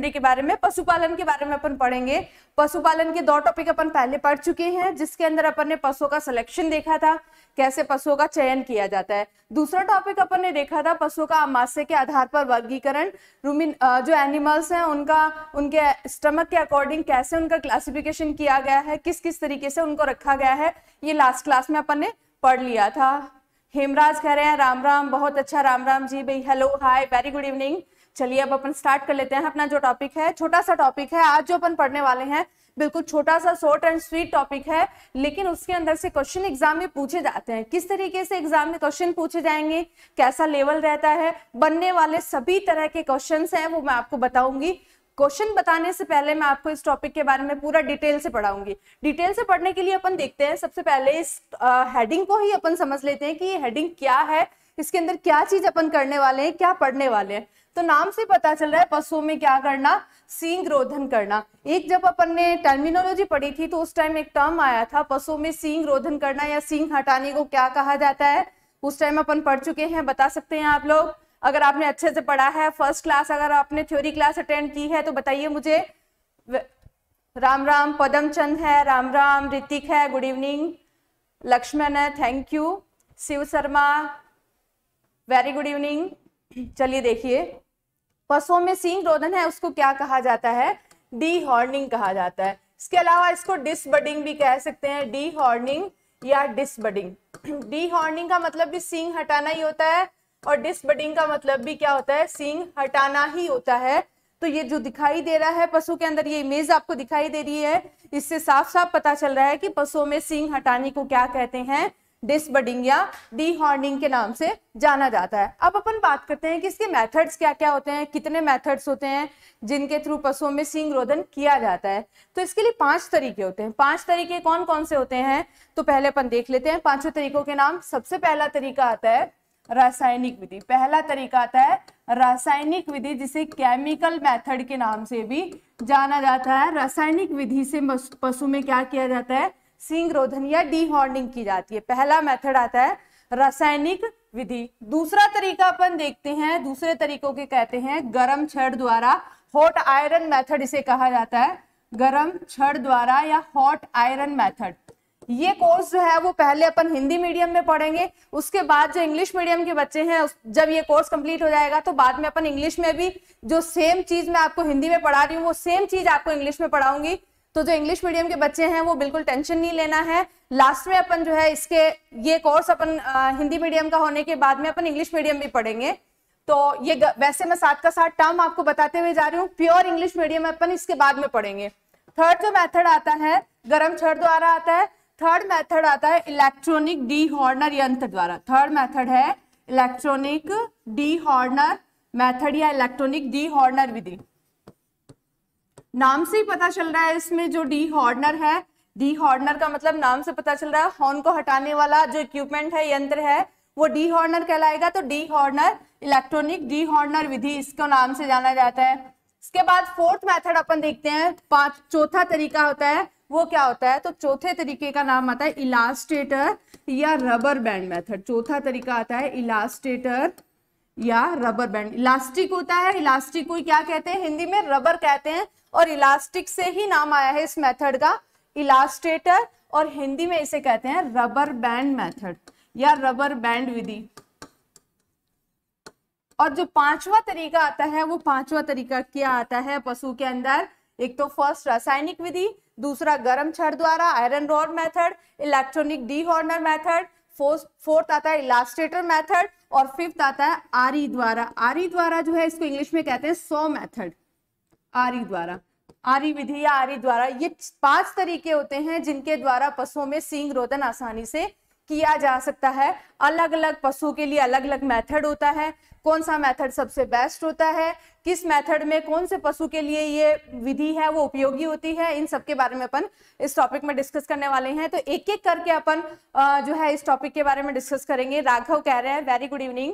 husbandry के बारे में पशुपालन के बारे में अपन पढ़ेंगे पशुपालन के दो टॉपिक अपन पहले पढ़ चुके हैं जिसके अंदर अपन ने पशुओं का सिलेक्शन देखा था कैसे पशुओं का चयन किया जाता है दूसरा टॉपिक अपन ने देखा था पशुओं का अमाशय के आधार पर वर्गीकरण रूमिन जो एनिमल्स हैं उनका उनके स्टमक के अकॉर्डिंग कैसे उनका क्लासिफिकेशन किया गया है किस किस तरीके से उनको रखा गया है ये लास्ट क्लास में अपन ने पढ़ लिया था हेमराज कह रहे हैं राम राम बहुत अच्छा राम राम जी भाई hello hi very good evening चलिए अब अपन स्टार्ट कर लेते हैं अपना जो टॉपिक है छोटा सा टॉपिक है आज जो अपन पढ़ने वाले हैं बिल्कुल छोटा सा शॉर्ट एंड स्वीट टॉपिक है लेकिन उसके अंदर से क्वेश्चन एग्जाम में पूछे जाते हैं किस तरीके से एग्जाम में क्वेश्चन पूछे जाएंगे कैसा लेवल रहता है बनने वाले सभी तरह के क्वेश्चन हैं वो मैं आपको बताऊंगी क्वेश्चन बताने से पहले मैं आपको इस टॉपिक के बारे में पूरा डिटेल से पढ़ाऊंगी डिटेल से पढ़ने के लिए अपन देखते हैं सबसे पहले इस हेडिंग को ही अपन समझ लेते हैं कि ये हेडिंग क्या है इसके अंदर क्या चीज अपन करने वाले हैं क्या पढ़ने वाले हैं तो नाम से पता चल रहा है पशुओं में क्या करना सींग रोधन करना एक जब अपन ने टर्मिनोलॉजी पढ़ी थी तो उस टाइम एक टर्म आया था पशुओं में सींग रोधन करना या सींग हटाने को क्या कहा जाता है उस टाइम अपन पढ़ चुके हैं बता सकते हैं आप लोग अगर आपने अच्छे से पढ़ा है फर्स्ट क्लास अगर आपने थ्योरी क्लास अटेंड की है तो बताइए मुझे राम राम पदम चंद है राम राम ऋतिक है गुड इवनिंग लक्ष्मण है thank you Shiv Sharma very good evening चलिए देखिए पशुओं में सींग रोदन है उसको क्या कहा जाता है डी हॉर्निंग कहा जाता है इसके अलावा इसको डिसबडिंग भी कह सकते हैं डी हॉर्निंग या डिसबडिंग डी हॉर्निंग का मतलब भी सींग हटाना ही होता है और डिसबडिंग का मतलब भी क्या होता है सींग हटाना ही होता है तो ये जो दिखाई दे रहा है पशु के अंदर ये इमेज आपको दिखाई दे रही है इससे साफ साफ पता चल रहा है कि पशुओं में सींग हटाने को क्या कहते हैं डिसबडिंग या डीहॉर्निंग के नाम से जाना जाता है अब अपन बात करते हैं कि इसके मेथड्स क्या क्या होते हैं कितने मेथड्स होते हैं जिनके थ्रू पशुओं में सिंग रोधन किया जाता है तो इसके लिए पांच तरीके होते हैं पांच तरीके कौन कौन से होते हैं तो पहले अपन देख लेते हैं पांचों तरीकों के नाम सबसे पहला तरीका आता है रासायनिक विधि पहला तरीका आता है रासायनिक विधि जिसे केमिकल मैथड के नाम से भी जाना जाता है रासायनिक विधि से पशु में क्या किया जाता है सिंगरोधन या डी की जाती है पहला मेथड आता है रासायनिक विधि दूसरा तरीका अपन देखते हैं दूसरे तरीकों के कहते हैं गर्म छड़ द्वारा हॉट आयरन मेथड इसे कहा जाता है गर्म छड़ द्वारा या हॉट आयरन मेथड ये कोर्स जो है वो पहले अपन हिंदी मीडियम में पढ़ेंगे उसके बाद जो इंग्लिश मीडियम के बच्चे हैं जब ये कोर्स कंप्लीट हो जाएगा तो बाद में अपन इंग्लिश में भी जो सेम चीज मैं आपको हिंदी में पढ़ा रही हूँ वो सेम चीज आपको इंग्लिश में पढ़ाऊंगी तो जो इंग्लिश मीडियम के बच्चे हैं वो बिल्कुल टेंशन नहीं लेना है लास्ट में अपन जो है इसके ये कोर्स अपन हिंदी मीडियम का होने के बाद में अपन इंग्लिश मीडियम भी पढ़ेंगे तो ये वैसे मैं साथ का साथ टर्म आपको बताते हुए जा रही हूँ प्योर इंग्लिश मीडियम अपन इसके बाद में पढ़ेंगे थर्ड जो मैथड आता है गर्म छड़ द्वारा आता है थर्ड मैथड आता है इलेक्ट्रॉनिक डी हॉर्नर यंत्र द्वारा थर्ड मैथड है इलेक्ट्रॉनिक डी हॉर्नर मैथड या इलेक्ट्रॉनिक डी हॉर्नर विधि नाम से ही पता चल रहा है इसमें जो डी हॉर्नर है डी हॉर्नर का मतलब नाम से पता चल रहा है हॉर्न को हटाने वाला जो इक्विपमेंट है यंत्र है वो डी हॉर्नर कहलाएगा तो dehorner electronic dehorner विधि इसको नाम से जाना जाता है इसके बाद फोर्थ मेथड अपन देखते हैं पांच चौथा तरीका होता है वो क्या होता है तो चौथे तरीके का नाम आता है इलास्टेटर या रबर बैंड मेथड चौथा तरीका आता है इलास्टेटर या रबर बैंड इलास्टिक होता है इलास्टिक को क्या कहते हैं हिंदी में रबर कहते हैं और इलास्टिक से ही नाम आया है इस मेथड का इलास्ट्रेटर और हिंदी में इसे कहते हैं रबर बैंड मेथड या रबर बैंड विधि और जो पांचवा तरीका आता है वो पांचवा तरीका क्या आता है पशु के अंदर एक तो फर्स्ट रासायनिक विधि दूसरा गर्म छड़ द्वारा आयरन रॉड मेथड इलेक्ट्रॉनिक डी मेथड फोर्थ आता है इलास्ट्रेटर मेथड और फिफ्थ आता है आरी द्वारा आरी द्वारा जो है इसको इंग्लिश में कहते हैं सो मेथड आरी द्वारा आरी विधि या आरी द्वारा ये पांच तरीके होते हैं जिनके द्वारा पशुओं में सींग रोदन आसानी से किया जा सकता है अलग अलग पशु के लिए अलग अलग मेथड होता है कौन सा मेथड सबसे बेस्ट होता है किस मेथड में कौन से पशु के लिए ये विधि है वो उपयोगी होती है इन सब के बारे में अपन इस टॉपिक में डिस्कस करने वाले हैं तो एक एक करके अपन जो है इस टॉपिक के बारे में डिस्कस करेंगे राघव कह रहे हैं वेरी गुड इवनिंग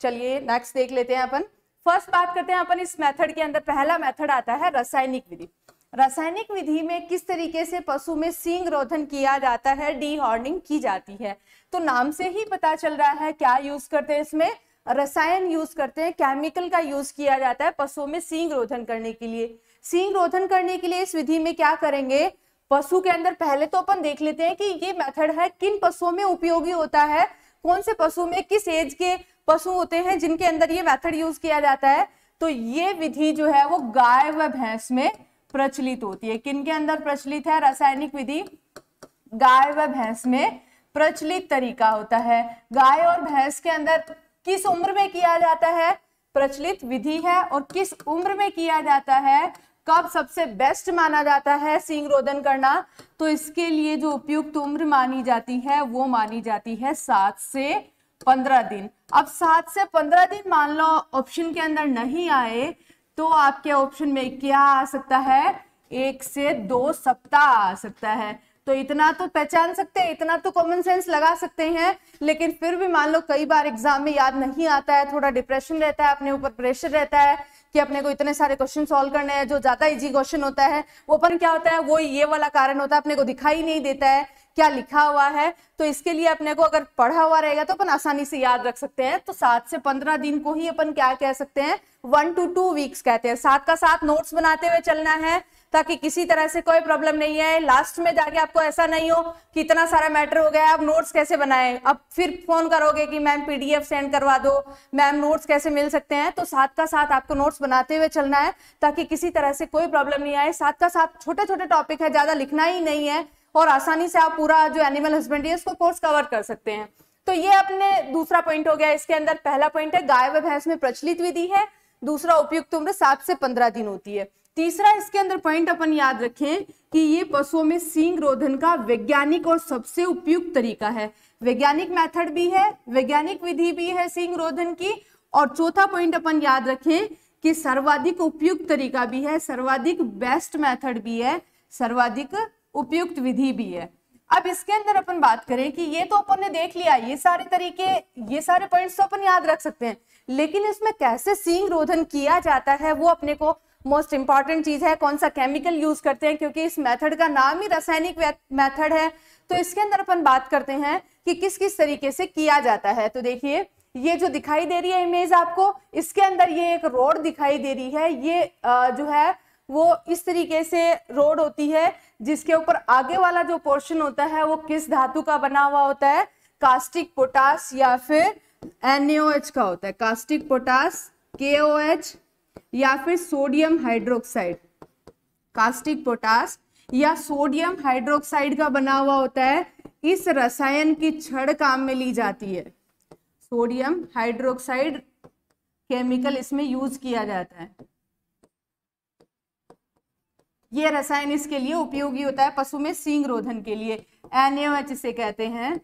चलिए नेक्स्ट देख लेते हैं अपन फर्स्ट बात करते हैं अपन इस मेथड के अंदर पहला मेथड आता है रासायनिक विधि रासायनिक विधि में किस तरीके से पशु में सींग रोधन किया जाता है डी हॉर्निंग की जाती है तो नाम से ही पता चल रहा है क्या यूज करते हैं इसमें रसायन यूज करते हैं केमिकल का यूज किया जाता है पशुओं में सींग रोधन करने के लिए सींग रोधन करने के लिए इस विधि में क्या करेंगे पशु के अंदर पहले तो अपन देख लेते हैं कि ये मेथड है किन पशुओं में उपयोगी होता है कौन से पशु में किस एज के पशु होते हैं जिनके अंदर ये मेथड यूज किया जाता है तो ये विधि जो है वो गाय व भैंस में प्रचलित होती है किन के अंदर प्रचलित है रासायनिक विधि गाय व भैंस में प्रचलित तरीका होता है गाय और भैंस के अंदर किस उम्र में किया जाता है प्रचलित विधि है और किस उम्र में किया जाता है कब सबसे बेस्ट माना जाता है सिंह रोदन करना तो इसके लिए जो उपयुक्त उम्र मानी जाती है वो मानी जाती है सात से पंद्रह दिन अब सात से पंद्रह दिन मान लो ऑप्शन के अंदर नहीं आए तो आपके ऑप्शन में क्या आ सकता है एक से दो सप्ताह आ सकता है तो इतना तो पहचान सकते हैं इतना तो कॉमन सेंस लगा सकते हैं लेकिन फिर भी मान लो कई बार एग्जाम में याद नहीं आता है थोड़ा डिप्रेशन रहता है अपने ऊपर प्रेशर रहता है कि अपने को इतने सारे क्वेश्चन सॉल्व करने हैं जो ज्यादा इजी क्वेश्चन होता है वो अपन क्या होता है वो ये वाला कारण होता है अपने को दिखाई नहीं देता है क्या लिखा हुआ है तो इसके लिए अपने को अगर पढ़ा हुआ रहेगा तो अपन आसानी से याद रख सकते हैं तो सात से पंद्रह दिन को ही अपन क्या कह सकते हैं वन टू टू वीक्स कहते हैं साथ का साथ नोट्स बनाते हुए चलना है ताकि किसी तरह से कोई प्रॉब्लम नहीं आए लास्ट में जाके आपको ऐसा नहीं हो कि इतना सारा मैटर हो गया आप नोट्स कैसे बनाए अब फिर फोन करोगे कि मैम पीडीएफ सेंड करवा दो मैम नोट्स कैसे मिल सकते हैं तो साथ का साथ आपको नोट्स बनाते हुए चलना है ताकि किसी तरह से कोई प्रॉब्लम नहीं आए साथ का साथ छोटे छोटे टॉपिक है ज्यादा लिखना ही नहीं है और आसानी से आप पूरा जो एनिमल हस्बेंड्री है उसको कोर्स कवर कर सकते हैं तो ये अपने दूसरा पॉइंट हो गया इसके अंदर पहला पॉइंट है गाय व भैंस में प्रचलित विधि है दूसरा उपयुक्त उम्र सात से पंद्रह दिन होती है तीसरा इसके अंदर पॉइंट अपन याद रखें कि ये पशुओं में सींग रोधन का वैज्ञानिक और सबसे उपयुक्त तरीका है वैज्ञानिक मेथड भी है वैज्ञानिक विधि भी है सींग रोधन की और चौथा पॉइंट अपन याद रखें कि सर्वाधिक उपयुक्त तरीका भी है सर्वाधिक बेस्ट मेथड भी है सर्वाधिक उपयुक्त विधि भी है अब इसके अंदर अपन बात करें कि ये तो अपन ने देख लिया ये सारे तरीके ये सारे पॉइंट्स तो अपन याद रख सकते हैं लेकिन इसमें कैसे सींग रोधन किया जाता है वो अपने को मोस्ट इंपॉर्टेंट चीज है कौन सा केमिकल यूज करते हैं क्योंकि इस मेथड का नाम ही रासायनिक मेथड है तो इसके अंदर अपन बात करते हैं कि किस किस तरीके से किया जाता है तो देखिए ये जो दिखाई दे रही है इमेज आपको इसके अंदर ये एक रोड दिखाई दे रही है ये जो है वो इस तरीके से रोड होती है जिसके ऊपर आगे वाला जो पोर्शन होता है वो किस धातु का बना हुआ होता है कास्टिक पोटास या फिर एनएओएच का होता है कास्टिक पोटास के ओ एच या फिर सोडियम हाइड्रोक्साइड कास्टिक पोटास या सोडियम हाइड्रोक्साइड का बना हुआ होता है इस रसायन की छड़ काम में ली जाती है सोडियम हाइड्रोक्साइड केमिकल इसमें यूज किया जाता है ये रसायन इसके लिए उपयोगी होता है पशु में सींग रोधन के लिए एनएच इसे कहते हैं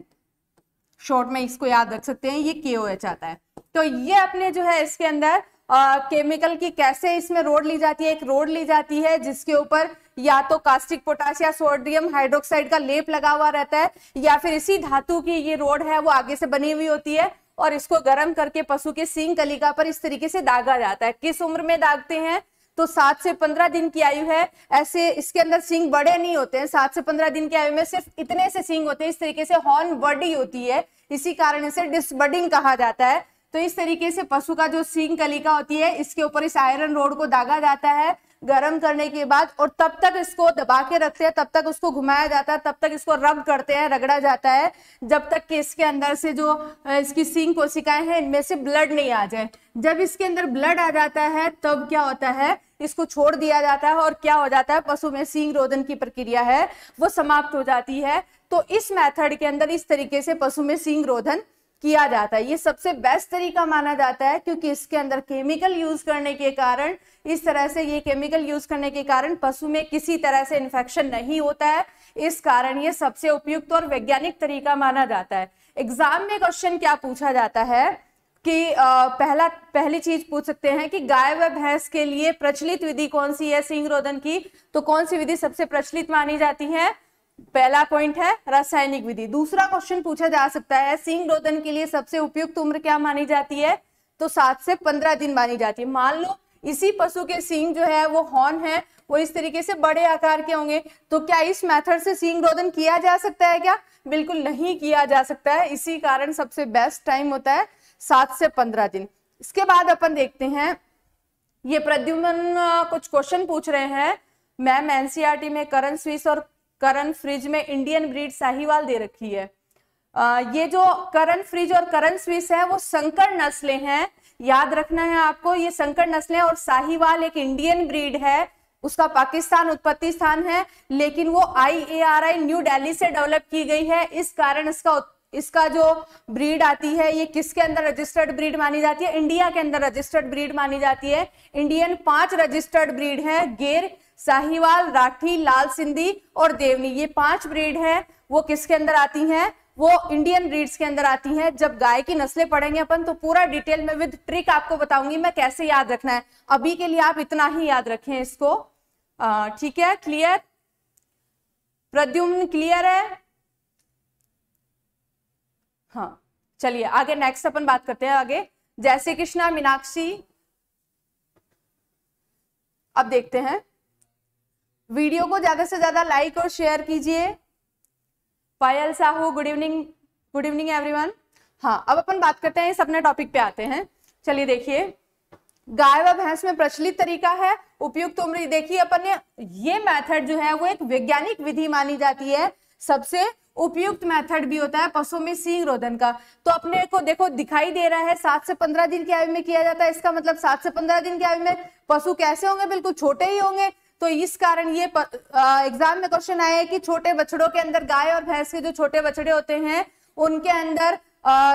शॉर्ट में इसको याद रख सकते हैं ये के आता है तो ये अपने जो है इसके अंदर केमिकल की कैसे इसमें रोड ली जाती है एक रोड ली जाती है जिसके ऊपर या तो कास्टिक पोटास या सोडियम हाइड्रोक्साइड का लेप लगा हुआ रहता है या फिर इसी धातु की ये रोड है वो आगे से बनी हुई होती है और इसको गर्म करके पशु के सींग कलिका पर इस तरीके से दागा जाता है किस उम्र में दागते हैं तो सात से पंद्रह दिन की आयु है ऐसे इसके अंदर सींग बड़े नहीं होते हैं सात से पंद्रह दिन की आयु में सिर्फ इतने से सींग होते हैं इस तरीके से हॉर्न बडी होती है इसी कारण इसे डिसबडिंग कहा जाता है तो इस तरीके से पशु का जो सींग कलिका होती है इसके ऊपर इस आयरन रोड को दागा जाता है गर्म करने के बाद और तब तक इसको दबा के रखते हैं तब तक उसको घुमाया जाता है तब तक इसको रब करते हैं रगड़ा जाता है जब तक कि इसके अंदर से जो इसकी सींग कोशिकाएं हैं इनमें से ब्लड नहीं आ जाए जब इसके अंदर ब्लड आ जाता है तब क्या होता है इसको छोड़ दिया जाता है और क्या हो जाता है पशु में सींग रोधन की प्रक्रिया है वो समाप्त हो जाती है तो इस मेथड के अंदर इस तरीके से पशु में सींग रोधन किया जाता है ये सबसे बेस्ट तरीका माना जाता है क्योंकि इसके अंदर केमिकल यूज करने के कारण इस तरह से ये केमिकल यूज करने के कारण पशु में किसी तरह से इन्फेक्शन नहीं होता है इस कारण ये सबसे उपयुक्त और वैज्ञानिक तरीका माना जाता है एग्जाम में क्वेश्चन क्या पूछा जाता है कि पहला पहली चीज पूछ सकते हैं कि गाय व भैंस के लिए प्रचलित विधि कौन सी है सिंह रोदन की तो कौन सी विधि सबसे प्रचलित मानी जाती है पहला पॉइंट है रासायनिक विधि दूसरा क्वेश्चन पूछा जा सकता है सींग रोदन के लिए सबसे उपयुक्त उम्र क्या मानी जाती है तो सात से पंद्रह दिन मानी जाती है मान लो इसी पशु के सींग जो है वो हॉर्न है वो इस तरीके से बड़े आकार के होंगे तो क्या इस मेथड से सींग रोदन किया जा सकता है क्या बिल्कुल नहीं किया जा सकता है इसी कारण सबसे बेस्ट टाइम होता है सात से पंद्रह दिन इसके बाद अपन देखते हैं ये प्रद्युमन कुछ क्वेश्चन पूछ रहे हैं मैम एनसीआरटी e में करण स्विस और करण फ्रिज में इंडियन ब्रीड साहिवाल दे रखी है आ, ये जो करण फ्रिज और करण स्विस है वो संकर नस्लें हैं याद रखना है आपको ये संकर नस्लें और साहिवाल एक इंडियन ब्रीड है उसका पाकिस्तान उत्पत्ति स्थान है लेकिन वो आई न्यू डेली से डेवलप की गई है इस कारण इसका इसका जो ब्रीड आती है ये किसके अंदर रजिस्टर्ड ब्रीड मानी जाती है इंडिया के अंदर रजिस्टर्ड ब्रीड मानी जाती है इंडियन पांच रजिस्टर्ड ब्रीड है गेर साहिवाल राठी लाल सिंधी और देवनी ये पांच ब्रीड है वो किसके अंदर आती है वो इंडियन ब्रीड्स के अंदर आती हैं जब गाय की नस्लें पढ़ेंगे अपन तो पूरा डिटेल में विद ट्रिक आपको बताऊंगी मैं कैसे याद रखना है अभी के लिए आप इतना ही याद रखें इसको ठीक है क्लियर प्रद्युम्न क्लियर है हाँ चलिए आगे नेक्स्ट अपन बात करते हैं आगे जैसे कृष्णा मीनाक्षी अब देखते हैं वीडियो को ज्यादा से ज्यादा लाइक और शेयर कीजिए Payal Sahu good evening good evening everyone हाँ अब अपन बात करते हैं इस अपने टॉपिक पे आते हैं चलिए देखिए गाय व भैंस में प्रचलित तरीका है उपयुक्त उम्र देखिए अपन ने ये मेथड जो है वो एक वैज्ञानिक विधि मानी जाती है सबसे उपयुक्त मेथड भी होता है पशुओं में सींग रोधन का तो अपने को देखो दिखाई दे रहा है सात से पंद्रह दिन की आयु में किया जाता है इसका मतलब सात से पंद्रह दिन की आयु में पशु कैसे होंगे बिल्कुल छोटे ही होंगे तो इस कारण ये एग्जाम में क्वेश्चन आया है कि छोटे बछड़ों के अंदर गाय और भैंस के जो छोटे बछड़े होते हैं उनके अंदर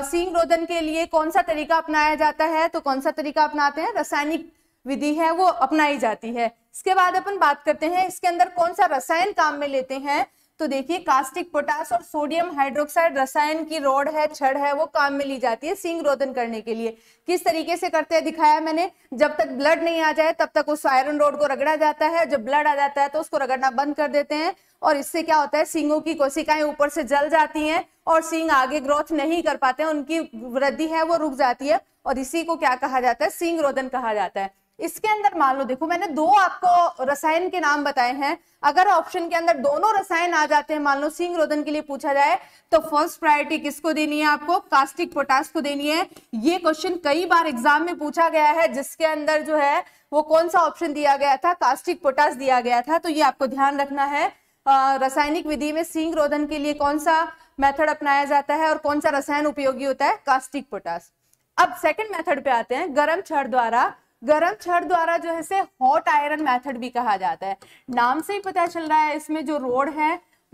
सींग रोधन के लिए कौन सा तरीका अपनाया जाता है तो कौन सा तरीका अपनाते हैं रासायनिक विधि है वो अपनाई जाती है इसके बाद अपन बात करते हैं इसके अंदर कौन सा रसायन काम में लेते हैं तो देखिए कास्टिक पोटास और सोडियम हाइड्रोक्साइड रसायन की रोड है छड़ है वो काम में ली जाती है सिंग रोधन करने के लिए किस तरीके से करते हैं दिखाया मैंने जब तक ब्लड नहीं आ जाए तब तक उस आयरन रोड को रगड़ा जाता है जब ब्लड आ जाता है तो उसको रगड़ना बंद कर देते हैं और इससे क्या होता है सिंगों की कोशिकाएं ऊपर से जल जाती हैं और सींग आगे ग्रोथ नहीं कर पाते हैं उनकी वृद्धि है वो रुक जाती है और इसी को क्या कहा जाता है सिंग रोधन कहा जाता है इसके अंदर मान लो देखो मैंने दो आपको रसायन के नाम बताए हैं अगर ऑप्शन के अंदर दोनों रसायन आ जाते हैं मान लो सिंह रोधन के लिए पूछा जाए तो फर्स्ट प्रायोरिटी किसको देनी है आपको कास्टिक पोटास को देनी है ये क्वेश्चन कई बार एग्जाम में पूछा गया है जिसके अंदर जो है वो कौन सा ऑप्शन दिया गया था कास्टिक पोटास दिया गया था तो ये आपको ध्यान रखना है रासायनिक विधि में सिंह रोधन के लिए कौन सा मेथड अपनाया जाता है और कौन सा रसायन उपयोगी होता है कास्टिक पोटास अब सेकंड मेथड पे आते हैं गर्म छड़ द्वारा गर्म छड़ द्वारा जो है से हॉट आयरन मेथड भी कहा जाता है नाम से ही पता चल रहा है इसमें जो रोड है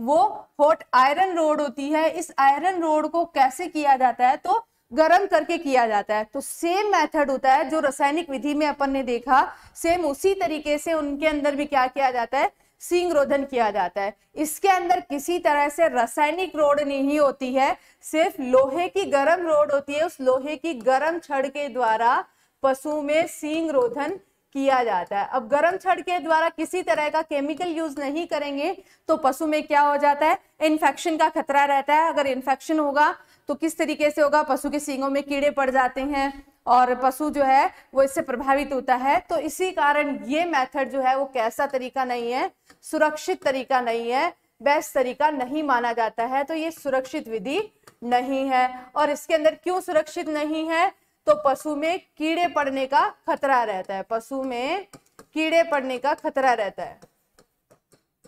वो हॉट आयरन रोड होती है इस आयरन रोड को कैसे किया जाता है तो गर्म करके किया जाता है तो सेम मेथड होता है जो रासायनिक विधि में अपन ने देखा सेम उसी तरीके से उनके अंदर भी क्या किया जाता है सिंग रोधन किया जाता है इसके अंदर किसी तरह से रासायनिक रोड नहीं होती है सिर्फ लोहे की गर्म रोड होती है उस लोहे की गर्म छड़ के द्वारा पशु में सींग रोधन किया जाता है अब गर्म छड़ के द्वारा किसी तरह का केमिकल यूज नहीं करेंगे तो पशु में क्या हो जाता है इन्फेक्शन का खतरा रहता है अगर इन्फेक्शन होगा तो किस तरीके से होगा पशु के सींगों में कीड़े पड़ जाते हैं और पशु जो है वो इससे प्रभावित होता है तो इसी कारण ये मेथड जो है वो कैसा तरीका नहीं है सुरक्षित तरीका नहीं है बेस्ट तरीका नहीं माना जाता है तो ये सुरक्षित विधि नहीं है और इसके अंदर क्यों सुरक्षित नहीं है तो पशु में कीड़े पड़ने का खतरा रहता है पशु में कीड़े पड़ने का खतरा रहता है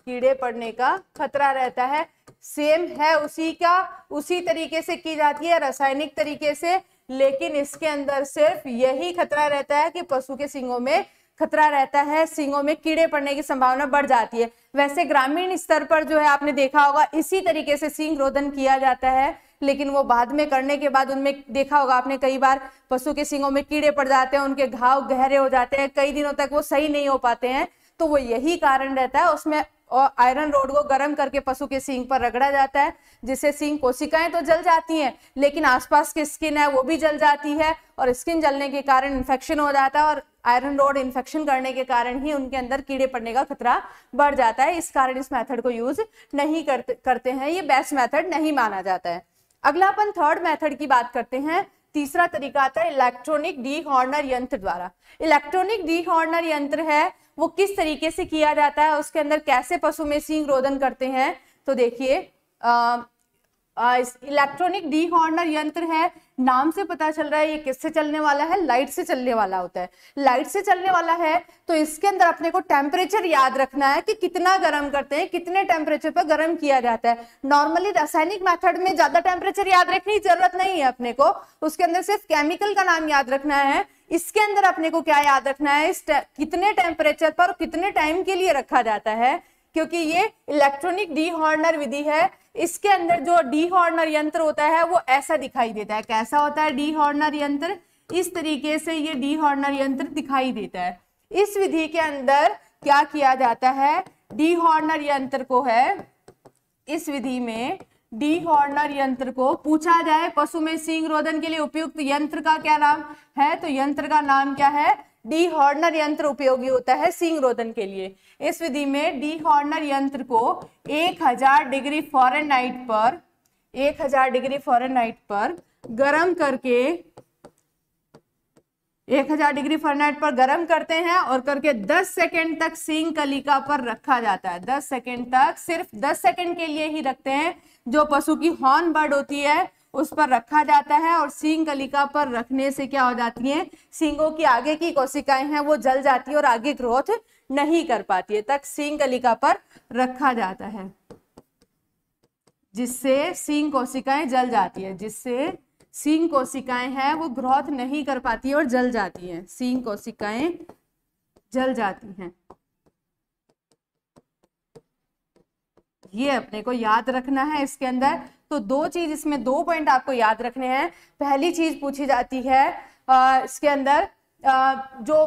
कीड़े पड़ने का खतरा रहता है सेम है उसी का उसी तरीके से की जाती है रासायनिक तरीके से लेकिन इसके अंदर सिर्फ यही खतरा रहता है कि पशु के सिंगों में खतरा रहता है सिंगों में कीड़े पड़ने की संभावना बढ़ जाती है वैसे ग्रामीण स्तर पर जो है आपने देखा होगा इसी तरीके से सिंग रोधन किया जाता है लेकिन वो बाद में करने के बाद उनमें देखा होगा आपने कई बार पशु के सिंगों में कीड़े पड़ जाते हैं उनके घाव गहरे हो जाते हैं कई दिनों तक वो सही नहीं हो पाते हैं तो वो यही कारण रहता है उसमें और आयरन रोड को गर्म करके पशु के सींग पर रगड़ा जाता है जिससे सींग कोशिकाएं तो जल जाती हैं लेकिन आसपास की स्किन है वो भी जल जाती है और स्किन जलने के कारण इन्फेक्शन हो जाता है और आयरन रोड इन्फेक्शन करने के कारण ही उनके अंदर कीड़े पड़ने का खतरा बढ़ जाता है इस कारण इस मेथड को यूज नहीं करते करते हैं ये बेस्ट मैथड नहीं माना जाता है अगला अपन थर्ड मेथड की बात करते हैं तीसरा तरीका आता है इलेक्ट्रॉनिक डी हॉर्नर यंत्र द्वारा इलेक्ट्रॉनिक डी हॉर्नर यंत्र है वो किस तरीके से किया जाता है उसके अंदर कैसे पशु में सिंह रोदन करते हैं तो देखिए इलेक्ट्रॉनिक डी हॉर्नर यंत्र है नाम से पता चल रहा है ये किससे चलने वाला है लाइट से चलने वाला होता है लाइट से चलने वाला है तो इसके अंदर अपने को टेम्परेचर याद रखना है कि कितना गर्म करते हैं कितने टेम्परेचर पर गर्म किया जाता है नॉर्मली रासायनिक मेथड में ज्यादा टेम्परेचर याद रखने की जरूरत नहीं है अपने को उसके अंदर सिर्फ केमिकल का नाम याद रखना है इसके अंदर अपने को क्या याद रखना है इस कितने टेम्परेचर पर कितने टाइम के लिए रखा जाता है क्योंकि ये इलेक्ट्रॉनिक डी हॉर्नर विधि है इसके अंदर जो डी हॉर्नर यंत्र होता है वो ऐसा दिखाई देता है कैसा होता है डी हॉर्नर यंत्र इस तरीके से ये डी हॉर्नर यंत्र दिखाई देता है इस विधि के अंदर क्या किया जाता है डी हॉर्नर यंत्र को है इस विधि में डी हॉर्नर यंत्र को पूछा जाए पशु में सिंह रोधन के लिए उपयुक्त यंत्र का क्या नाम है तो यंत्र का नाम क्या है डी हॉर्नर यंत्र उपयोगी होता है सिंग रोदन के लिए इस विधि में डी हॉर्नर यंत्र को 1000 डिग्री फॉरेनहाइट पर 1000 डिग्री फॉरेनहाइट पर गर्म करके 1000 डिग्री फॉरेनहाइट पर गर्म करते हैं और करके 10 सेकंड तक सिंग कलिका पर रखा जाता है 10 सेकंड तक सिर्फ 10 सेकंड के लिए ही रखते हैं जो पशु की हॉर्न बर्ड होती है उस पर रखा जाता है और सींग कलिका पर रखने से क्या हो जाती है सींगों की आगे की कोशिकाएं हैं वो जल जाती है और आगे ग्रोथ नहीं कर पाती है तक सींग कलिका पर रखा जाता है जिससे सींग कोशिकाएं जल जाती है जिससे सींग कोशिकाएं हैं वो ग्रोथ नहीं कर पाती और जल जाती हैं सींग कोशिकाएं जल जाती हैं ये अपने को याद रखना है इसके अंदर तो दो चीज इसमें दो पॉइंट आपको याद रखने हैं पहली चीज पूछी जाती है आ, इसके अंदर आ, जो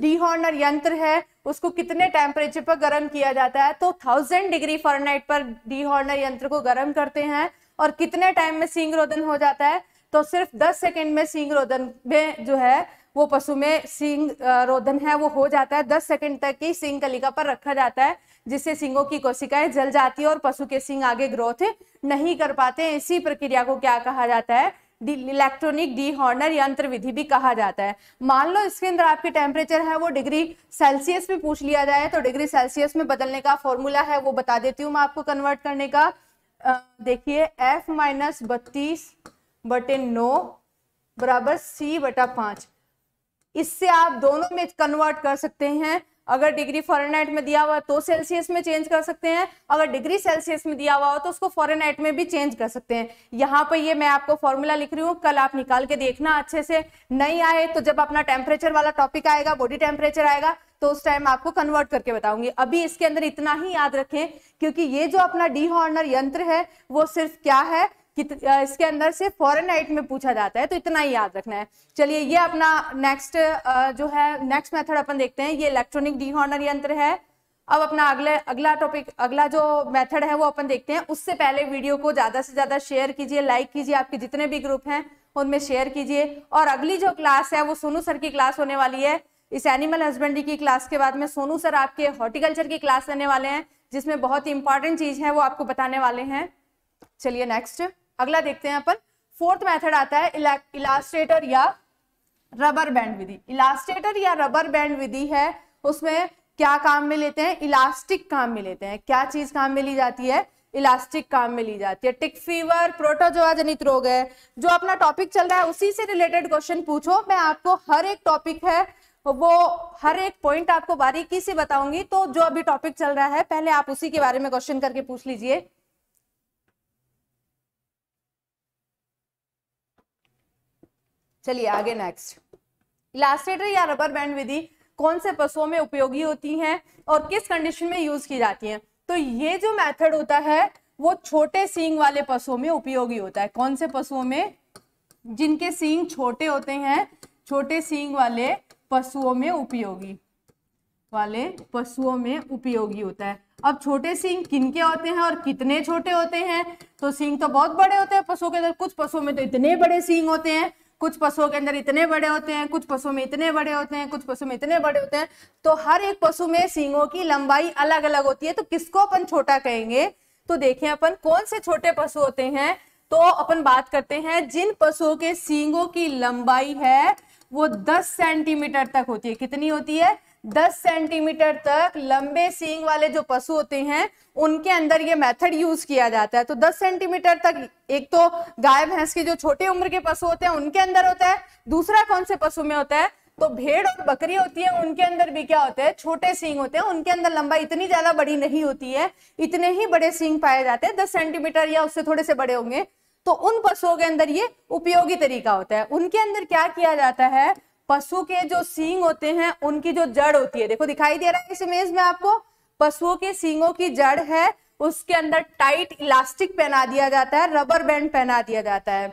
डिहॉर्नर यंत्र है उसको कितने टेम्परेचर पर गर्म किया जाता है तो थाउजेंड डिग्री फॉरनाइट पर डिहॉर्नर यंत्र को गर्म करते हैं और कितने टाइम में सिंग रोदन हो जाता है तो सिर्फ दस सेकेंड में सिंग रोदन में जो है वो पशु में सिंग रोदन है वो हो जाता है दस सेकेंड तक ही सिंग कलिका पर रखा जाता है जिससे सिंगों की कोशिकाएं जल जाती है और पशु के सिंग आगे ग्रोथ नहीं कर पाते हैं इसी प्रक्रिया को क्या कहा जाता है इलेक्ट्रॉनिक डी हॉर्नर यंत्र विधि भी कहा जाता है मान लो इसके अंदर आपके टेम्परेचर है वो डिग्री सेल्सियस में पूछ लिया जाए तो डिग्री सेल्सियस में बदलने का फॉर्मूला है वो बता देती हूँ मैं आपको कन्वर्ट करने का देखिए एफ माइनस बत्तीस बटे नो बराबर सी बटा पांच इससे आप दोनों में कन्वर्ट कर सकते हैं अगर डिग्री फॉरनाइट में दिया हुआ है तो सेल्सियस में चेंज कर सकते हैं अगर डिग्री सेल्सियस में दिया हुआ हो तो उसको फॉरेनहाइट में भी चेंज कर सकते हैं यहाँ पर ये मैं आपको फॉर्मूला लिख रही हूँ कल आप निकाल के देखना अच्छे से नहीं आए तो जब अपना टेम्परेचर वाला टॉपिक आएगा बॉडी टेम्परेचर आएगा तो उस टाइम आपको कन्वर्ट करके बताऊंगी अभी इसके अंदर इतना ही याद रखें क्योंकि ये जो अपना डी हॉर्नर यंत्र है वो सिर्फ क्या है इसके अंदर से आइट में पूछा जाता है तो इतना ही याद रखना है चलिए ये अपना नेक्स्ट जो है नेक्स्ट मेथड अपन देखते हैं ये इलेक्ट्रॉनिक हॉर्नर यंत्र है अब अपना अगले अगला टॉपिक अगला जो मेथड है वो अपन देखते हैं उससे पहले वीडियो को ज़्यादा से ज़्यादा शेयर कीजिए लाइक कीजिए आपके जितने भी ग्रुप हैं उनमें शेयर कीजिए और अगली जो क्लास है वो सोनू सर की क्लास होने वाली है इस एनिमल हस्बेंड्री की क्लास के बाद में सोनू सर आपके हॉर्टिकल्चर की क्लास लेने वाले हैं जिसमें बहुत ही इंपॉर्टेंट चीज़ है वो आपको बताने वाले हैं चलिए नेक्स्ट अगला देखते हैं अपन फोर्थ मेथड आता है इलास्ट्रेटर या रबर बैंड विधि इलास्ट्रेटर या रबर बैंड विधि है उसमें क्या काम में लेते हैं इलास्टिक काम में लेते हैं क्या चीज काम में ली जाती है इलास्टिक काम में ली जाती है टिक फीवर प्रोटोजोआ जनित रोग है जो अपना टॉपिक चल रहा है उसी से रिलेटेड क्वेश्चन पूछो मैं आपको हर एक टॉपिक है वो हर एक पॉइंट आपको बारीकी से बताऊंगी तो जो अभी टॉपिक चल रहा है पहले आप उसी के बारे में क्वेश्चन करके पूछ लीजिए चलिए आगे नेक्स्ट इलास्ट्रेटर या रबर बैंड विधि कौन से पशुओं में उपयोगी होती है और किस कंडीशन में यूज की जाती है तो ये जो मेथड होता है वो छोटे सींग वाले पशुओं में उपयोगी होता है कौन से पशुओं में जिनके सींग छोटे होते हैं छोटे सींग वाले पशुओं में उपयोगी वाले पशुओं में उपयोगी होता है अब छोटे सींग किनके होते हैं और कितने छोटे होते हैं तो सींग तो बहुत बड़े होते हैं पशुओं के अंदर कुछ पशुओं में तो इतने बड़े सींग होते हैं कुछ पशुओं के अंदर इतने बड़े होते हैं कुछ पशुओं में इतने बड़े होते हैं कुछ पशु में इतने बड़े होते हैं तो हर एक पशु में सींगों की लंबाई अलग अलग होती है तो किसको अपन छोटा कहेंगे तो देखें अपन कौन से छोटे पशु होते हैं तो अपन बात करते हैं जिन पशुओं के सींगों की लंबाई है वो 10 सेंटीमीटर तक होती है कितनी होती है 10 सेंटीमीटर तक लंबे सींग वाले जो पशु होते हैं उनके अंदर ये मेथड यूज किया जाता है तो 10 सेंटीमीटर तक एक तो गाय भैंस के जो छोटे उम्र के पशु होते हैं उनके अंदर होता है दूसरा कौन से पशु में होता है तो भेड़ और बकरी होती है उनके अंदर भी क्या होते हैं छोटे सींग होते हैं उनके अंदर लंबाई इतनी ज्यादा बड़ी नहीं होती है इतने ही बड़े सींग पाए जाते हैं दस सेंटीमीटर या उससे थोड़े से बड़े होंगे तो उन पशुओं के अंदर ये उपयोगी तरीका होता है उनके अंदर क्या किया जाता है पशु के जो सींग होते हैं उनकी जो जड़ होती है देखो दिखाई दे रहा है इस इमेज में आपको पशुओं के सींगों की जड़ है उसके अंदर टाइट इलास्टिक पहना दिया जाता है रबर बैंड पहना दिया जाता है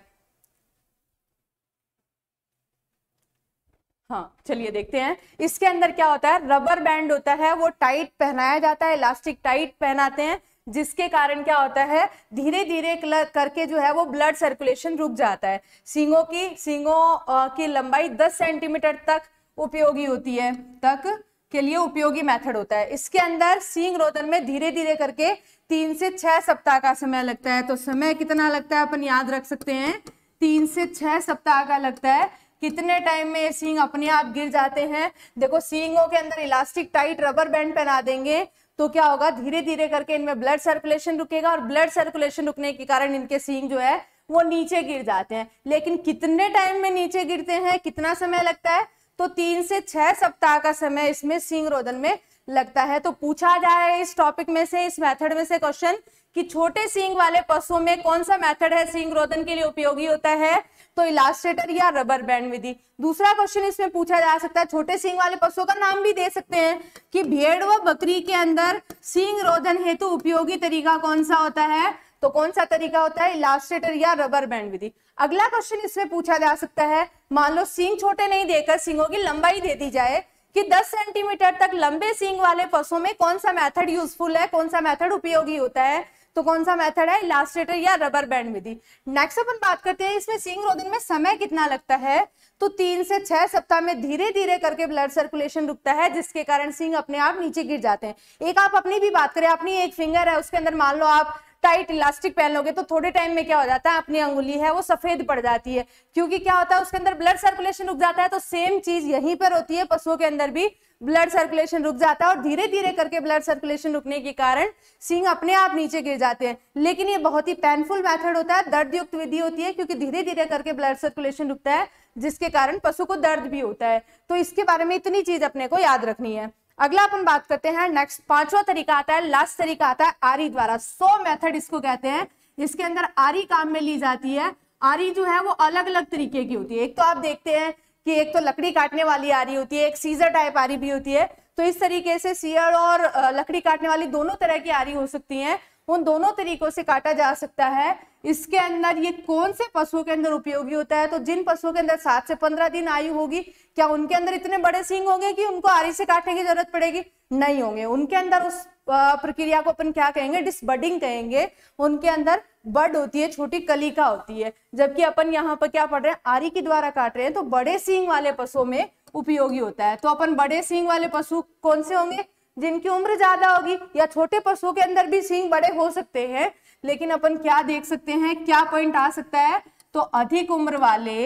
हाँ चलिए देखते हैं इसके अंदर क्या होता है रबर बैंड होता है वो टाइट पहनाया जाता है इलास्टिक टाइट पहनाते हैं जिसके कारण क्या होता है धीरे धीरे करके जो है वो ब्लड सर्कुलेशन रुक जाता है सींगों की सींगों की लंबाई 10 सेंटीमीटर तक उपयोगी होती है तक के लिए उपयोगी मेथड होता है इसके अंदर सींग रोदन में धीरे धीरे करके तीन से छह सप्ताह का समय लगता है तो समय कितना लगता है अपन याद रख सकते हैं तीन से छह सप्ताह का लगता है कितने टाइम में ये सींग अपने आप गिर जाते हैं देखो सींगों के अंदर इलास्टिक टाइट रबर बैंड पहना देंगे तो क्या होगा धीरे धीरे करके इनमें ब्लड सर्कुलेशन रुकेगा और ब्लड सर्कुलेशन रुकने के कारण इनके सींग जो है वो नीचे गिर जाते हैं लेकिन कितने टाइम में नीचे गिरते हैं कितना समय लगता है तो तीन से छह सप्ताह का समय इसमें सींग रोदन में लगता है तो पूछा जाए इस टॉपिक में से इस मेथड में से क्वेश्चन कि छोटे सींग वाले पशुओं में कौन सा मेथड है सींग रोदन के लिए उपयोगी होता है तो इलास्ट्रेटर या रबर बैंड विधि दूसरा क्वेश्चन इसमें पूछा जा सकता है छोटे सींग वाले पशुओं का नाम भी दे सकते हैं कि भेड़ व बकरी के अंदर सींग रोधन हेतु उपयोगी तरीका कौन सा होता है तो कौन सा तरीका होता है इलास्ट्रेटर या रबर बैंड विधि अगला क्वेश्चन इसमें पूछा जा सकता है मान लो सींग छोटे नहीं देकर सींगों की लंबाई दे दी जाए कि 10 सेंटीमीटर तक लंबे सींग वाले पशुओं में कौन सा मेथड यूजफुल है कौन सा मेथड उपयोगी होता है तो कौन सा मेथड है इलास्ट्रेटर या रबर बैंड विधि नेक्स्ट अपन बात करते हैं इसमें सींग रोदन में समय कितना लगता है तो तीन से छह सप्ताह में धीरे धीरे करके ब्लड सर्कुलेशन रुकता है जिसके कारण सींग अपने आप नीचे गिर जाते हैं एक आप अपनी भी बात करें अपनी एक फिंगर है उसके अंदर मान लो आप टाइट इलास्टिक पहन लोगे तो थोड़े टाइम में क्या हो जाता है अपनी अंगुली है वो सफेद पड़ जाती है क्योंकि क्या होता है उसके अंदर ब्लड सर्कुलेशन रुक जाता है तो सेम चीज यहीं पर होती है पशुओं के अंदर भी ब्लड सर्कुलेशन रुक जाता है और धीरे धीरे करके ब्लड सर्कुलेशन रुकने के कारण सींग अपने आप नीचे गिर जाते हैं लेकिन ये बहुत ही पेनफुल मेथड होता है दर्द युक्त विधि होती है क्योंकि धीरे धीरे करके ब्लड सर्कुलेशन रुकता है जिसके कारण पशु को दर्द भी होता है तो इसके बारे में इतनी चीज अपने को याद रखनी है अगला अपन बात करते हैं नेक्स्ट पांचवा तरीका आता है लास्ट तरीका आता है आरी द्वारा सो मेथड इसको कहते हैं इसके अंदर आरी काम में ली जाती है आरी जो है वो अलग अलग तरीके की होती है एक तो आप देखते हैं कि एक तो लकड़ी काटने वाली आरी होती है एक सीजर टाइप आरी भी होती है तो इस तरीके से सीयर और लकड़ी काटने वाली दोनों तरह की आरी हो सकती है उन दोनों तरीकों से काटा जा सकता है इसके अंदर ये कौन से पशुओं के अंदर उपयोगी होता है तो जिन पशुओं के अंदर सात से पंद्रह दिन आयु होगी क्या उनके अंदर इतने बड़े सींग होंगे कि उनको आरी से काटने की जरूरत पड़ेगी नहीं होंगे उनके अंदर उस प्रक्रिया को अपन क्या कहेंगे डिसबडिंग कहेंगे उनके अंदर बड होती है छोटी कलिका होती है जबकि अपन यहाँ पर क्या पढ़ रहे हैं आरी के द्वारा काट रहे हैं तो बड़े सींग वाले पशुओं में उपयोगी होता है तो अपन बड़े सींग वाले पशु कौन से होंगे जिनकी उम्र ज्यादा होगी या छोटे पशुओं के अंदर भी सींग बड़े हो सकते हैं लेकिन अपन क्या देख सकते हैं क्या पॉइंट आ सकता है तो अधिक उम्र वाले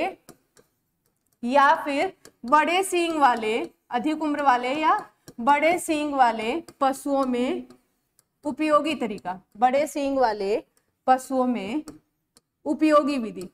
या फिर बड़े सींग वाले अधिक उम्र वाले या बड़े सींग वाले पशुओं में उपयोगी तरीका बड़े सींग वाले पशुओं में उपयोगी विधि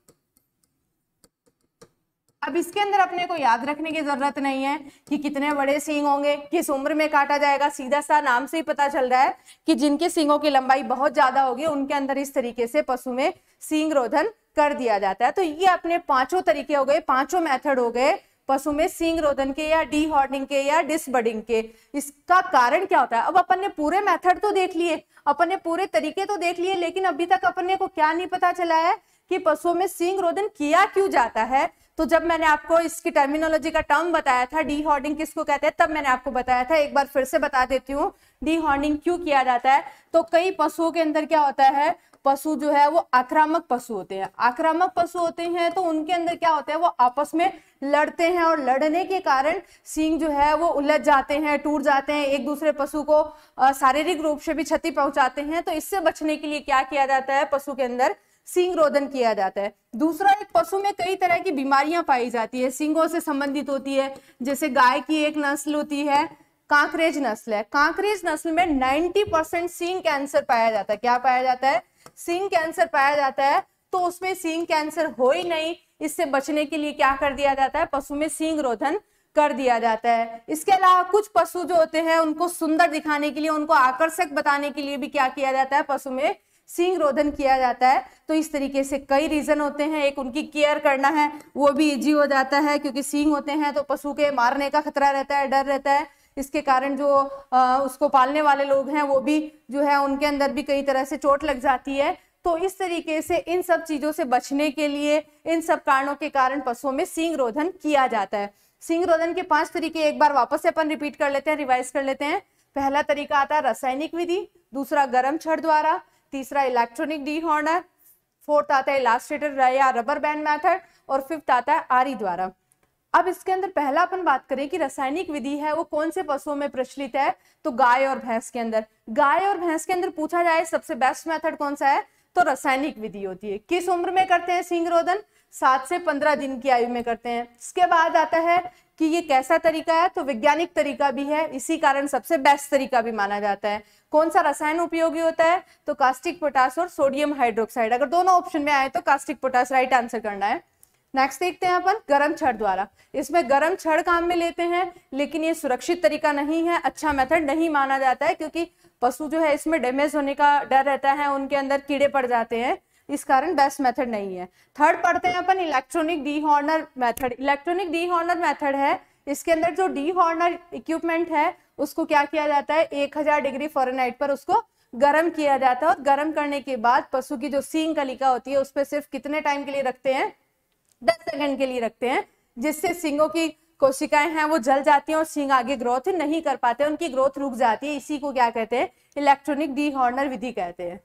अब इसके अंदर अपने को याद रखने की जरूरत नहीं है कि कितने बड़े सींग होंगे किस उम्र में काटा जाएगा सीधा सा नाम से ही पता चल रहा है कि जिनके सींगों की लंबाई बहुत ज्यादा होगी उनके अंदर इस तरीके से पशु में सींग रोधन कर दिया जाता है तो ये अपने पांचों तरीके हो गए पांचों मेथड हो गए पशु में सींग रोधन के या डी हॉर्डिंग के या डिसबडिंग के इसका कारण क्या होता है अब अपन ने पूरे मेथड तो देख लिए अपन ने पूरे तरीके तो देख लिए लेकिन अभी तक अपने को क्या नहीं पता चला है कि पशुओं में सींग रोधन किया क्यों जाता है तो जब मैंने आपको इसकी टर्मिनोलॉजी का टर्म बताया था डी हॉर्डिंग किसको कहते हैं तब मैंने आपको बताया था एक बार फिर से बता देती हूँ डी हॉर्डिंग क्यों किया जाता है तो कई पशुओं के अंदर क्या होता है पशु जो है वो आक्रामक पशु होते हैं आक्रामक पशु होते हैं तो उनके अंदर क्या होता है वो आपस में लड़ते हैं और लड़ने के कारण सींग जो है वो उलझ जाते हैं टूट जाते हैं एक दूसरे पशु को शारीरिक रूप से भी क्षति पहुंचाते हैं तो इससे बचने के लिए क्या किया जाता है पशु के अंदर सिंह रोधन किया जाता है दूसरा एक पशु में कई तरह की बीमारियां पाई जाती है सिंगों से संबंधित होती है जैसे गाय की एक नस्ल होती है कांकरेज नस्ल है कांकरेज नस्ल में 90 परसेंट सींग कैंसर पाया जाता है क्या पाया जाता है सींग कैंसर पाया जाता है तो उसमें सींग कैंसर हो ही नहीं इससे बचने के लिए क्या कर दिया जाता है पशु में सींग रोधन कर दिया जाता है इसके अलावा कुछ पशु जो होते हैं उनको सुंदर दिखाने के लिए उनको आकर्षक बताने के लिए भी क्या किया जाता है पशु में सिंह रोधन किया जाता है तो इस तरीके से कई रीजन होते हैं एक उनकी केयर करना है वो भी इजी हो जाता है क्योंकि सिंह होते हैं तो पशु के मारने का खतरा रहता है डर रहता है इसके कारण जो आ, उसको पालने वाले लोग हैं वो भी जो है उनके अंदर भी कई तरह से चोट लग जाती है तो इस तरीके से इन सब चीजों से बचने के लिए इन सब कारणों के कारण पशुओं में सिंह रोधन किया जाता है सिंह रोधन के पांच तरीके एक बार वापस से अपन रिपीट कर लेते हैं रिवाइज कर लेते हैं पहला तरीका आता है रासायनिक विधि दूसरा गर्म छड़ द्वारा तीसरा इलेक्ट्रॉनिक डी हॉर्नर फोर्थ आता है इलास्ट्रेटर या रबर बैंड मेथड और फिफ्थ आता है आरी द्वारा अब इसके अंदर पहला अपन बात करें कि रासायनिक विधि है वो कौन से पशुओं में प्रचलित है तो गाय और भैंस के अंदर गाय और भैंस के अंदर पूछा जाए सबसे बेस्ट मेथड कौन सा है तो रासायनिक विधि होती है किस उम्र में करते हैं सिंह रोदन सात से पंद्रह दिन की आयु में करते हैं इसके बाद आता है कि ये कैसा तरीका है तो वैज्ञानिक तरीका भी है इसी कारण सबसे बेस्ट तरीका भी माना जाता है कौन सा रसायन उपयोगी होता है तो कास्टिक पोटास और सोडियम हाइड्रोक्साइड अगर दोनों ऑप्शन में आए तो कास्टिक पोटास राइट आंसर करना है नेक्स्ट देखते हैं अपन गरम छड़ द्वारा इसमें गरम छड़ काम में लेते हैं लेकिन ये सुरक्षित तरीका नहीं है अच्छा मेथड नहीं माना जाता है क्योंकि पशु जो है इसमें डैमेज होने का डर रहता है उनके अंदर कीड़े पड़ जाते हैं इस कारण बेस्ट मेथड नहीं है थर्ड पढ़ते हैं अपन electronic dehorner method electronic dehorner method है इसके अंदर जो डी हॉर्नर इक्विपमेंट है उसको क्या किया जाता है एक हजार डिग्री फॉरनाइट पर उसको गर्म किया जाता है और गर्म करने के बाद पशु की जो सींग कलिका होती है उस पर सिर्फ कितने टाइम के लिए रखते हैं दस सेकंड के लिए रखते हैं जिससे सिंगों की कोशिकाएं हैं वो जल जाती हैं और सिंग आगे ग्रोथ नहीं कर पाते उनकी ग्रोथ रुक जाती है इसी को क्या कहते हैं इलेक्ट्रॉनिक डी हॉर्नर विधि कहते हैं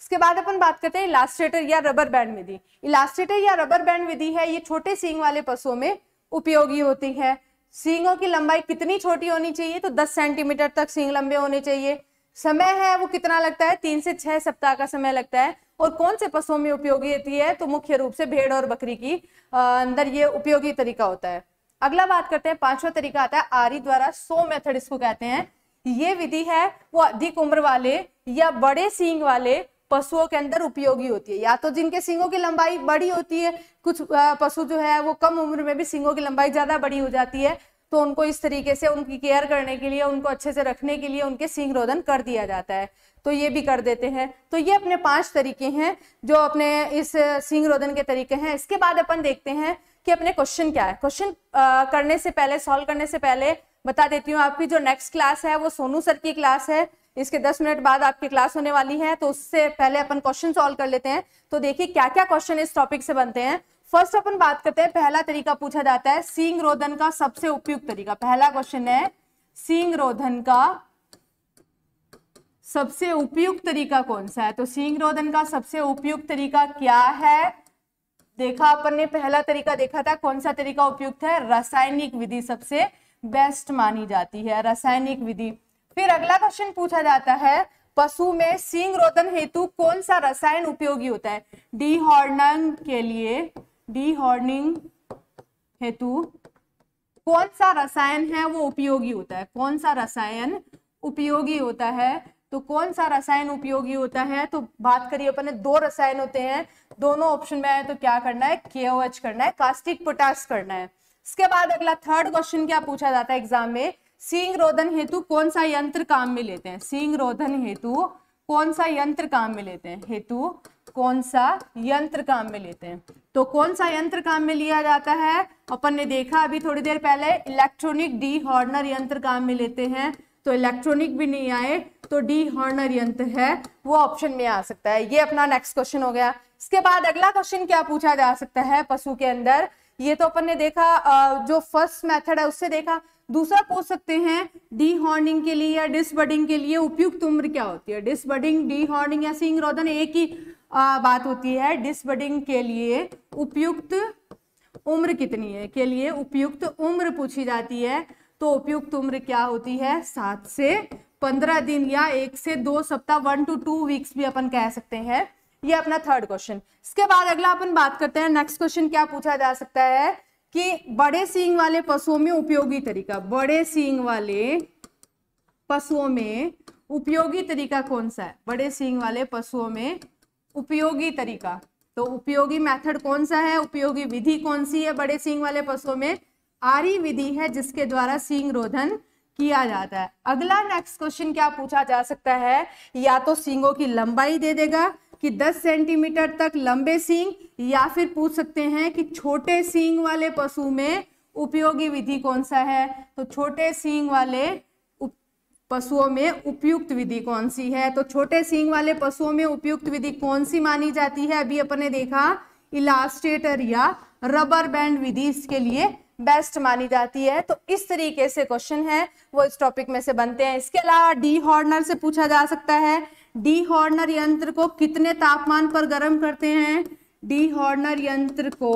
इसके बाद अपन बात करते हैं इलास्ट्रेटर या रबर बैंड विधि इलास्ट्रेटर या रबर बैंड विधि है ये छोटे सींग वाले पशुओं में उपयोगी होती है सींगों की लंबाई कितनी छोटी होनी चाहिए तो 10 सेंटीमीटर तक सींग लंबे होने चाहिए समय है वो कितना लगता है तीन से छह सप्ताह का समय लगता है और कौन से पशुओं में उपयोगी होती है तो मुख्य रूप से भेड़ और बकरी की अंदर ये उपयोगी तरीका होता है अगला बात करते हैं पांचवा तरीका आता है आरी द्वारा सो मेथड इसको कहते हैं ये विधि है वो अधिक उम्र वाले या बड़े सींग वाले पशुओं के अंदर उपयोगी होती है या तो जिनके सिंगों की लंबाई बड़ी होती है कुछ पशु जो है वो कम उम्र में भी सिंगों की लंबाई ज्यादा बड़ी हो जाती है तो उनको इस तरीके से उनकी केयर करने के लिए उनको अच्छे से रखने के लिए उनके सिंह रोदन कर दिया जाता है तो ये भी कर देते हैं तो ये अपने पांच तरीके हैं जो अपने इस सिंह रोदन के तरीके हैं इसके बाद अपन देखते हैं कि अपने क्वेश्चन क्या है क्वेश्चन करने से पहले सॉल्व करने से पहले बता देती हूँ आपकी जो नेक्स्ट क्लास है वो सोनू सर की क्लास है इसके 10 मिनट बाद आपकी क्लास होने वाली है तो उससे पहले अपन क्वेश्चन सॉल्व कर लेते हैं तो देखिए क्या क्या क्वेश्चन इस टॉपिक से बनते हैं फर्स्ट अपन बात करते हैं पहला तरीका पूछा जाता है सींग रोधन का सबसे उपयुक्त तरीका पहला क्वेश्चन है सींग रोधन का सबसे उपयुक्त तरीका कौन सा है तो सींग रोधन का सबसे उपयुक्त तरीका क्या है देखा अपन ने पहला तरीका देखा था कौन सा तरीका उपयुक्त है रासायनिक विधि सबसे बेस्ट मानी जाती है रासायनिक विधि फिर अगला क्वेश्चन पूछा जाता है पशु में सिंग रोदन हेतु कौन सा रसायन उपयोगी होता है डीहॉर्निंग के लिए डीहॉर्निंग हेतु कौन सा रसायन है वो उपयोगी होता है कौन सा रसायन उपयोगी होता है तो कौन सा रसायन उपयोगी होता है तो बात करिए अपन दो रसायन होते हैं दोनों ऑप्शन में आए तो क्या करना है के करना है कास्टिक पोटास करना है इसके बाद अगला थर्ड क्वेश्चन क्या पूछा जाता है एग्जाम में सींग रोधन हेतु कौन सा यंत्र काम में लेते हैं सींग रोधन हेतु कौन सा यंत्र काम में लेते हैं हेतु कौन सा यंत्र काम में लेते हैं तो कौन सा यंत्र काम में लिया जाता है अपन ने देखा अभी थोड़ी देर पहले इलेक्ट्रॉनिक डी हॉर्नर यंत्र काम में लेते हैं तो इलेक्ट्रॉनिक भी नहीं आए तो डी हॉर्नर यंत्र है वो ऑप्शन में आ सकता है ये अपना नेक्स्ट क्वेश्चन हो गया इसके बाद अगला क्वेश्चन क्या पूछा जा सकता है पशु के अंदर ये तो अपन ने देखा जो फर्स्ट मेथड है उससे देखा दूसरा पूछ सकते हैं डी हॉर्निंग के लिए या बडिंग के लिए उपयुक्त उम्र क्या होती है बडिंग डी हॉर्निंग या सिंग रोदन एक ही आ, बात होती है बडिंग के लिए उपयुक्त उम्र कितनी है के लिए उपयुक्त उम्र पूछी जाती है तो उपयुक्त उम्र क्या होती है सात से पंद्रह दिन या एक से दो सप्ताह वन टू टू वीक्स भी अपन कह सकते हैं ये अपना थर्ड क्वेश्चन इसके बाद अगला अपन बात करते हैं नेक्स्ट क्वेश्चन क्या पूछा जा सकता है कि बड़े सींग वाले पशुओं में उपयोगी तरीका बड़े सींग वाले पशुओं में उपयोगी तरीका कौन सा है बड़े सींग वाले पशुओं में उपयोगी तरीका तो उपयोगी मेथड कौन सा है उपयोगी विधि कौन सी है बड़े सींग वाले पशुओं में आरी विधि है जिसके द्वारा सींग रोधन किया जाता है अगला नेक्स्ट क्वेश्चन क्या पूछा जा सकता है या तो सींगों की लंबाई दे देगा कि 10 सेंटीमीटर तक लंबे सींग या फिर पूछ सकते हैं कि छोटे सींग वाले पशु में उपयोगी विधि कौन सा है तो छोटे सींग वाले पशुओं में उपयुक्त विधि कौन सी है तो छोटे सींग वाले पशुओं में उपयुक्त विधि कौन सी मानी जाती है अभी अपने देखा इलास्टेटर या रबर बैंड विधि इसके लिए बेस्ट मानी जाती है तो इस तरीके से क्वेश्चन है वो इस टॉपिक में से बनते हैं इसके अलावा डी हॉर्नर से पूछा जा सकता है डी हॉर्नर यंत्र को कितने तापमान पर गर्म करते हैं डी हॉर्नर यंत्र को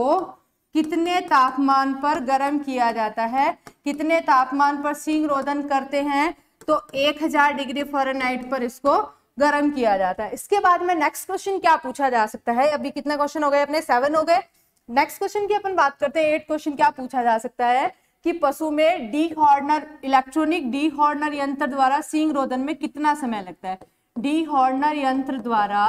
कितने तापमान पर गर्म किया जाता है कितने तापमान पर सिंह रोदन करते हैं तो 1000 डिग्री फॉरनाइट पर इसको गर्म किया जाता है इसके बाद में नेक्स्ट क्वेश्चन क्या पूछा जा सकता है अभी कितने क्वेश्चन हो गए अपने सेवन हो गए नेक्स्ट क्वेश्चन की अपन बात करते हैं एट क्वेश्चन क्या पूछा जा सकता है कि पशु में dehorner electronic dehorner यंत्र द्वारा सिंह रोदन में कितना समय लगता है डी हॉर्नर यंत्र द्वारा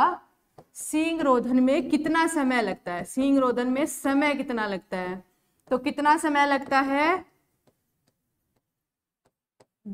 सींग रोधन में कितना समय लगता है सींग रोधन में समय कितना लगता है तो कितना समय लगता है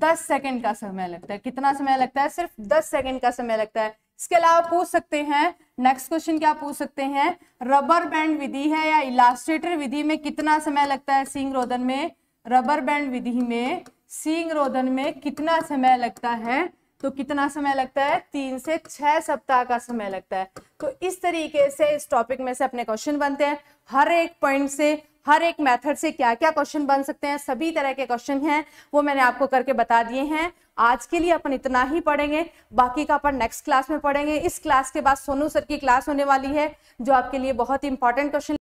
दस सेकंड का समय लगता है कितना समय लगता है सिर्फ दस सेकंड का समय लगता है इसके अलावा पूछ सकते हैं नेक्स्ट क्वेश्चन क्या पूछ सकते हैं रबर बैंड विधि है या इलास्ट्रेटर विधि में कितना समय लगता है सींग रोधन में रबर बैंड विधि में सींग रोधन में कितना समय लगता है तो कितना समय लगता है तीन से छह सप्ताह का समय लगता है तो इस तरीके से इस टॉपिक में से अपने क्वेश्चन बनते हैं हर एक पॉइंट से हर एक मेथड से क्या क्या क्वेश्चन बन सकते हैं सभी तरह के क्वेश्चन हैं वो मैंने आपको करके बता दिए हैं आज के लिए अपन इतना ही पढ़ेंगे बाकी का अपन नेक्स्ट क्लास में पढ़ेंगे इस क्लास के बाद सोनू सर की क्लास होने वाली है जो आपके लिए बहुत ही इंपॉर्टेंट क्वेश्चन